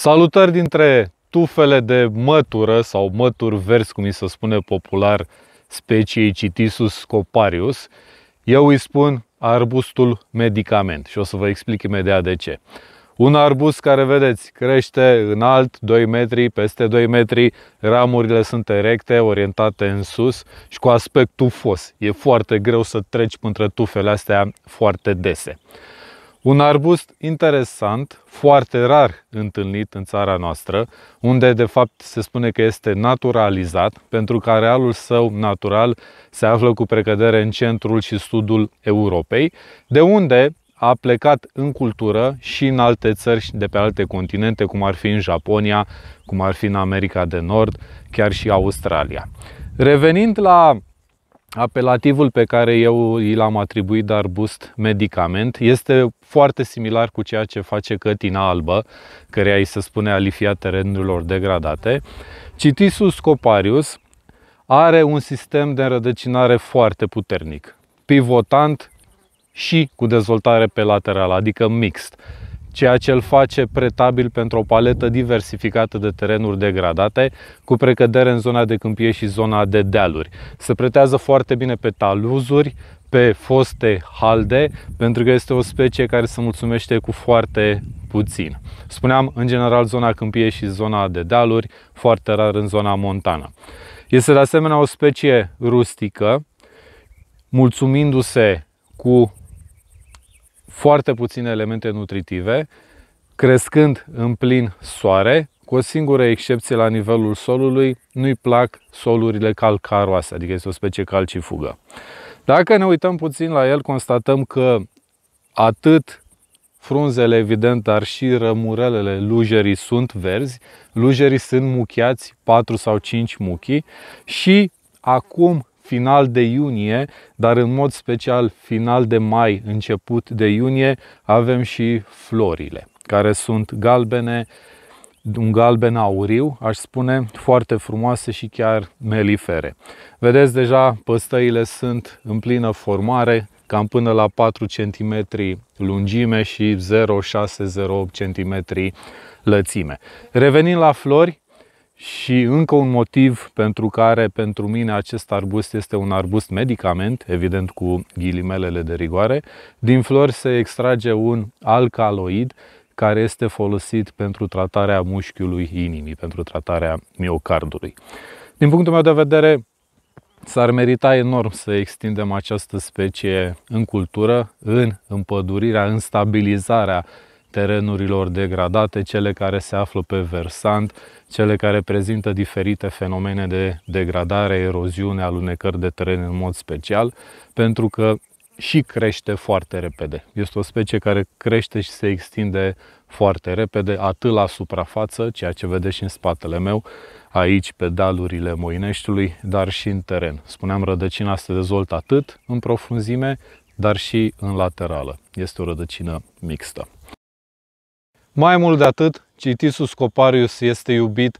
Salutări dintre tufele de mătură sau mături verzi, cum îi se spune popular speciei Citisus scoparius. Eu îi spun arbustul medicament și o să vă explic imediat de ce. Un arbust care, vedeți, crește înalt, 2 metri, peste 2 metri, ramurile sunt erecte, orientate în sus și cu aspect tufos. E foarte greu să treci printre tufele astea foarte dese. Un arbust interesant, foarte rar întâlnit în țara noastră, unde de fapt se spune că este naturalizat, pentru că arealul său natural se află cu precădere în centrul și sudul Europei, de unde a plecat în cultură și în alte țări de pe alte continente, cum ar fi în Japonia, cum ar fi în America de Nord, chiar și Australia. Revenind la Apelativul pe care eu i l-am atribuit dar arbust medicament este foarte similar cu ceea ce face cătina albă, care îi se spune alifia terenurilor degradate. Citisus coparius are un sistem de înrădăcinare foarte puternic, pivotant și cu dezvoltare pe lateral, adică mixt ceea ce îl face pretabil pentru o paletă diversificată de terenuri degradate, cu precădere în zona de câmpie și zona de dealuri. Se pretează foarte bine pe taluzuri, pe foste halde, pentru că este o specie care se mulțumește cu foarte puțin. Spuneam, în general, zona câmpie și zona de dealuri, foarte rar în zona montană. Este de asemenea o specie rustică, mulțumindu-se cu foarte puține elemente nutritive, crescând în plin soare, cu o singură excepție la nivelul solului, nu-i plac solurile calcaroase, adică este o specie calcifugă. Dacă ne uităm puțin la el, constatăm că atât frunzele, evident, dar și rămurelele lujerii sunt verzi. Lujerii sunt muchiați, 4 sau 5 muchii și acum final de iunie, dar în mod special final de mai, început de iunie, avem și florile, care sunt galbene, un galben auriu, aș spune, foarte frumoase și chiar melifere. Vedeți deja, păstăile sunt în plină formare, cam până la 4 cm lungime și 0,6-0,8 cm lățime. Revenind la flori, și încă un motiv pentru care pentru mine acest arbust este un arbust medicament, evident cu ghilimelele de rigoare, din flori se extrage un alcaloid care este folosit pentru tratarea mușchiului inimii, pentru tratarea miocardului. Din punctul meu de vedere, S-ar merita enorm să extindem această specie în cultură, în împădurirea, în stabilizarea terenurilor degradate, cele care se află pe versant, cele care prezintă diferite fenomene de degradare, eroziune, alunecări de teren în mod special, pentru că și crește foarte repede. Este o specie care crește și se extinde foarte repede, atât la suprafață, ceea ce vedeți și în spatele meu, aici pe dalurile Moineștiului, dar și în teren. Spuneam, rădăcina se dezvoltă atât în profunzime, dar și în laterală. Este o rădăcină mixtă. Mai mult de atât, Citisus coparius este iubit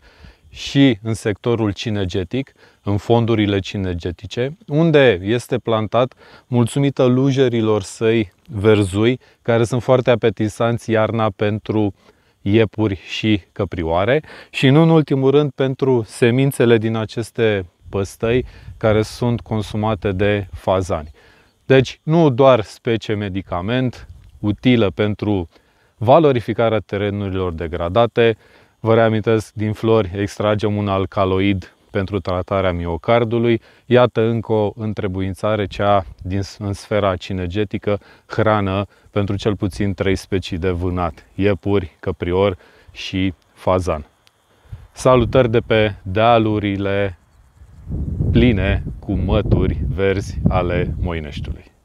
și în sectorul cinegetic, în fondurile cinegetice, unde este plantat mulțumită lujerilor săi verzui, care sunt foarte apetisanți iarna pentru iepuri și căprioare și nu în ultimul rând pentru semințele din aceste păstăi care sunt consumate de fazani. Deci nu doar specie medicament utilă pentru valorificarea terenurilor degradate. Vă reamintesc, din flori extragem un alcaloid pentru tratarea miocardului. Iată încă o întrebuințare, cea din, în sfera cinegetică, hrană pentru cel puțin trei specii de vânat, iepuri, căprior și fazan. Salutări de pe dealurile pline cu mături verzi ale Moineștiului.